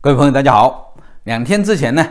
各位朋友，大家好。两天之前呢，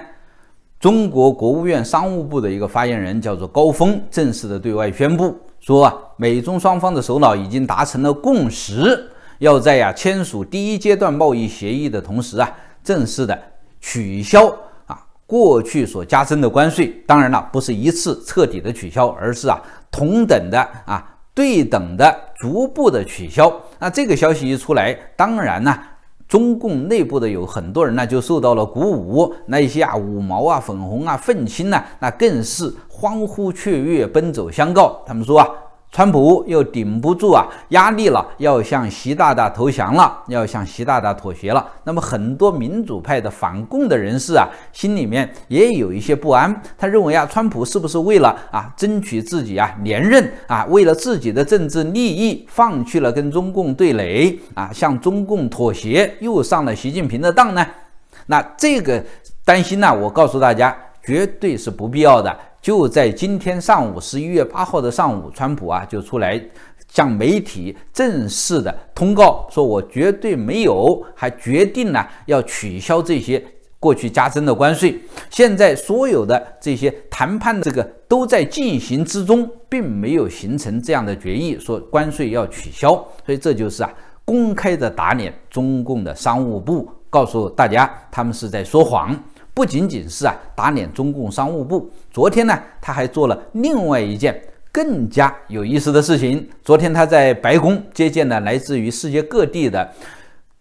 中国国务院商务部的一个发言人叫做高峰，正式的对外宣布说啊，美中双方的首脑已经达成了共识，要在呀签署第一阶段贸易协议的同时啊，正式的取消啊过去所加征的关税。当然了，不是一次彻底的取消，而是啊同等的啊对等的逐步的取消。那这个消息一出来，当然呢。中共内部的有很多人呢，就受到了鼓舞。那一些啊，五毛啊，粉红啊，愤青呢，那更是欢呼雀跃，奔走相告。他们说啊。川普又顶不住啊压力了，要向习大大投降了，要向习大大妥协了。那么很多民主派的反共的人士啊，心里面也有一些不安。他认为啊，川普是不是为了啊争取自己啊连任啊，为了自己的政治利益，放弃了跟中共对垒啊，向中共妥协，又上了习近平的当呢？那这个担心呢，我告诉大家，绝对是不必要的。就在今天上午，十一月八号的上午，川普啊就出来向媒体正式的通告，说我绝对没有，还决定呢要取消这些过去加征的关税。现在所有的这些谈判，这个都在进行之中，并没有形成这样的决议，说关税要取消。所以这就是啊，公开的打脸中共的商务部，告诉大家他们是在说谎。不仅仅是啊，打脸中共商务部。昨天呢，他还做了另外一件更加有意思的事情。昨天他在白宫接见了来自于世界各地的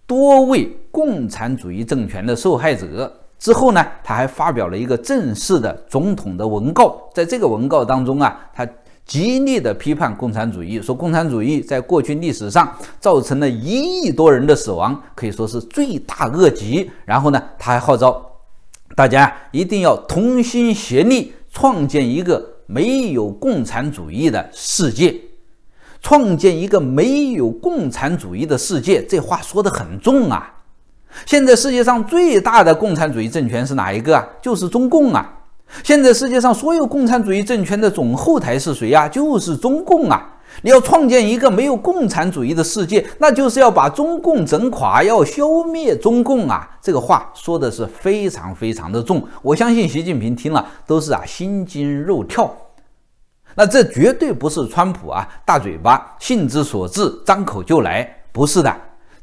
多位共产主义政权的受害者之后呢，他还发表了一个正式的总统的文告。在这个文告当中啊，他极力的批判共产主义，说共产主义在过去历史上造成了一亿多人的死亡，可以说是罪大恶极。然后呢，他还号召。大家一定要同心协力，创建一个没有共产主义的世界。创建一个没有共产主义的世界，这话说得很重啊！现在世界上最大的共产主义政权是哪一个啊？就是中共啊！现在世界上所有共产主义政权的总后台是谁呀？就是中共啊！你要创建一个没有共产主义的世界，那就是要把中共整垮，要消灭中共啊！这个话说的是非常非常的重，我相信习近平听了都是啊心惊肉跳。那这绝对不是川普啊大嘴巴性之所至，张口就来，不是的。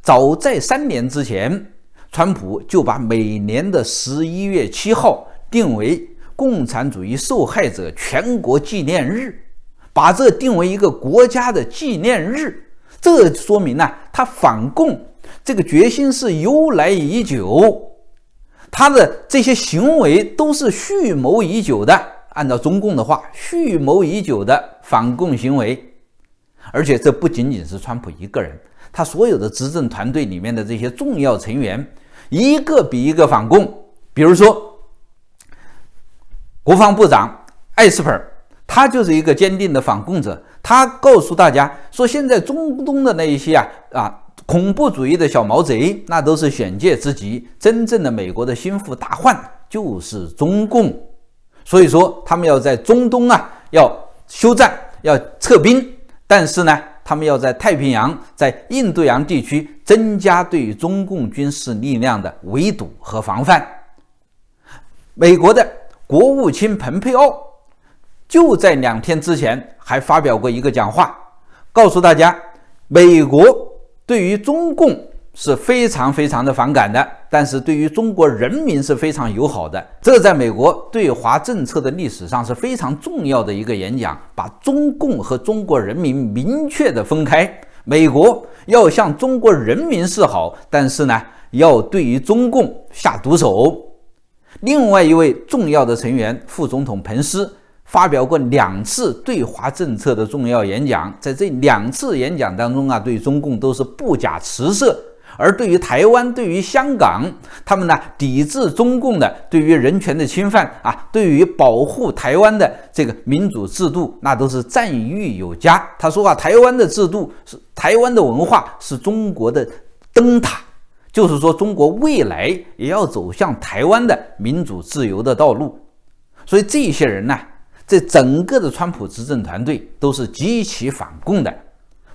早在三年之前，川普就把每年的十一月七号定为共产主义受害者全国纪念日。把这定为一个国家的纪念日，这说明呢，他反共这个决心是由来已久，他的这些行为都是蓄谋已久的。按照中共的话，蓄谋已久的反共行为。而且这不仅仅是川普一个人，他所有的执政团队里面的这些重要成员，一个比一个反共。比如说，国防部长艾斯珀。他就是一个坚定的反共者。他告诉大家说，现在中东的那一些啊啊恐怖主义的小毛贼，那都是癣界之极，真正的美国的心腹大患就是中共。所以说，他们要在中东啊要休战、要撤兵，但是呢，他们要在太平洋、在印度洋地区增加对中共军事力量的围堵和防范。美国的国务卿彭佩奥。就在两天之前，还发表过一个讲话，告诉大家，美国对于中共是非常非常的反感的，但是对于中国人民是非常友好的。这在美国对华政策的历史上是非常重要的一个演讲，把中共和中国人民明确的分开。美国要向中国人民示好，但是呢，要对于中共下毒手。另外一位重要的成员，副总统彭斯。发表过两次对华政策的重要演讲，在这两次演讲当中啊，对中共都是不假辞色，而对于台湾、对于香港，他们呢，抵制中共的，对于人权的侵犯啊，对于保护台湾的这个民主制度，那都是赞誉有加。他说啊，台湾的制度是台湾的文化是中国的灯塔，就是说中国未来也要走向台湾的民主自由的道路。所以这些人呢。这整个的川普执政团队都是极其反共的，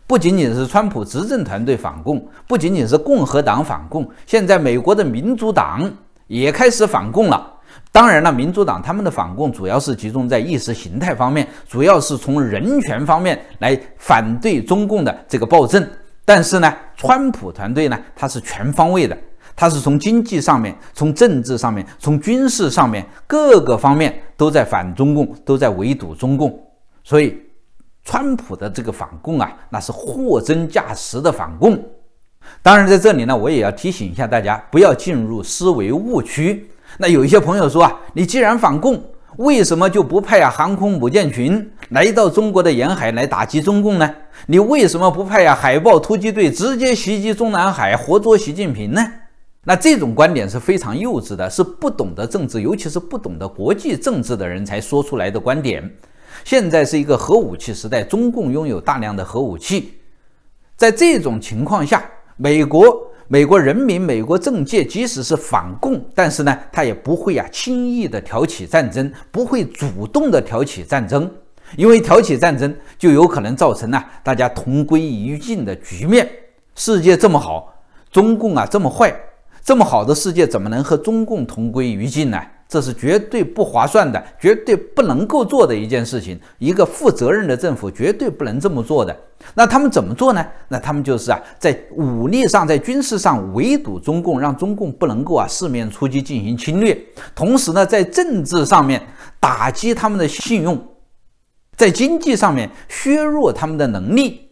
不仅仅是川普执政团队反共，不仅仅是共和党反共，现在美国的民主党也开始反共了。当然了，民主党他们的反共主要是集中在意识形态方面，主要是从人权方面来反对中共的这个暴政。但是呢，川普团队呢，他是全方位的。他是从经济上面、从政治上面、从军事上面各个方面都在反中共，都在围堵中共。所以，川普的这个反共啊，那是货真价实的反共。当然，在这里呢，我也要提醒一下大家，不要进入思维误区。那有一些朋友说啊，你既然反共，为什么就不派航空母舰群来到中国的沿海来打击中共呢？你为什么不派呀海豹突击队直接袭击中南海，活捉习近平呢？那这种观点是非常幼稚的，是不懂得政治，尤其是不懂得国际政治的人才说出来的观点。现在是一个核武器时代，中共拥有大量的核武器，在这种情况下，美国、美国人民、美国政界，即使是反共，但是呢，他也不会啊轻易的挑起战争，不会主动的挑起战争，因为挑起战争就有可能造成啊大家同归于尽的局面。世界这么好，中共啊这么坏。这么好的世界怎么能和中共同归于尽呢？这是绝对不划算的，绝对不能够做的一件事情。一个负责任的政府绝对不能这么做的。那他们怎么做呢？那他们就是啊，在武力上、在军事上围堵中共，让中共不能够啊四面出击进行侵略；同时呢，在政治上面打击他们的信用，在经济上面削弱他们的能力，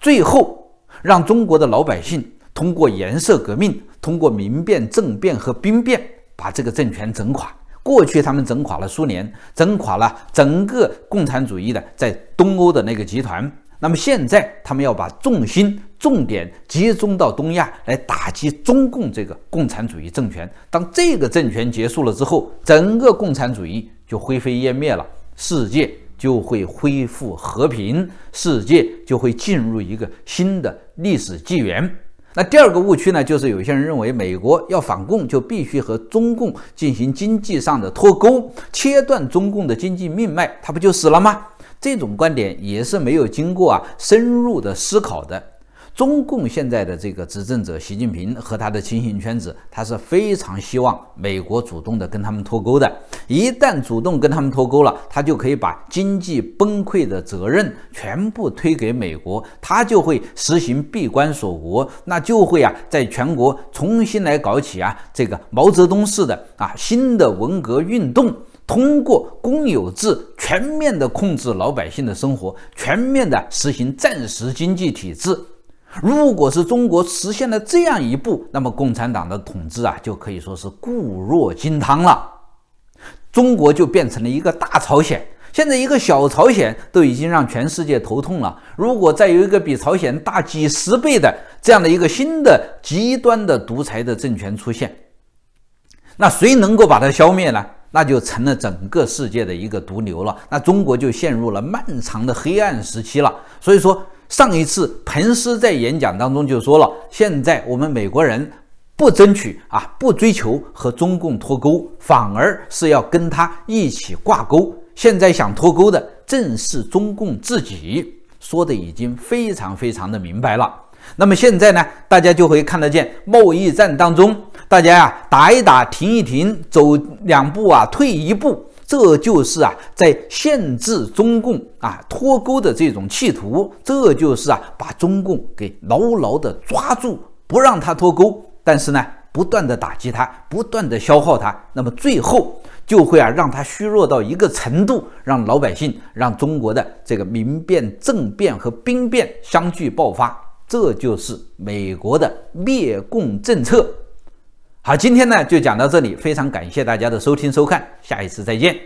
最后让中国的老百姓通过颜色革命。通过民变、政变和兵变，把这个政权整垮。过去他们整垮了苏联，整垮了整个共产主义的在东欧的那个集团。那么现在他们要把重心、重点集中到东亚来打击中共这个共产主义政权。当这个政权结束了之后，整个共产主义就灰飞烟灭了，世界就会恢复和平，世界就会进入一个新的历史纪元。那第二个误区呢，就是有些人认为美国要反共就必须和中共进行经济上的脱钩，切断中共的经济命脉，它不就死了吗？这种观点也是没有经过啊深入的思考的。中共现在的这个执政者习近平和他的亲信圈子，他是非常希望美国主动的跟他们脱钩的。一旦主动跟他们脱钩了，他就可以把经济崩溃的责任全部推给美国，他就会实行闭关锁国，那就会啊，在全国重新来搞起啊这个毛泽东式的啊新的文革运动，通过公有制全面的控制老百姓的生活，全面的实行暂时经济体制。如果是中国实现了这样一步，那么共产党的统治啊就可以说是固若金汤了。中国就变成了一个大朝鲜。现在一个小朝鲜都已经让全世界头痛了。如果再有一个比朝鲜大几十倍的这样的一个新的极端的独裁的政权出现，那谁能够把它消灭呢？那就成了整个世界的一个毒瘤了。那中国就陷入了漫长的黑暗时期了。所以说。上一次，彭斯在演讲当中就说了，现在我们美国人不争取啊，不追求和中共脱钩，反而是要跟他一起挂钩。现在想脱钩的正是中共自己，说的已经非常非常的明白了。那么现在呢，大家就会看得见，贸易战当中，大家呀打一打，停一停，走两步啊，退一步。这就是啊，在限制中共啊脱钩的这种企图，这就是啊把中共给牢牢的抓住，不让它脱钩，但是呢，不断的打击它，不断的消耗它，那么最后就会啊让它虚弱到一个程度，让老百姓，让中国的这个民变、政变和兵变相继爆发，这就是美国的灭共政策。好，今天呢就讲到这里，非常感谢大家的收听收看，下一次再见。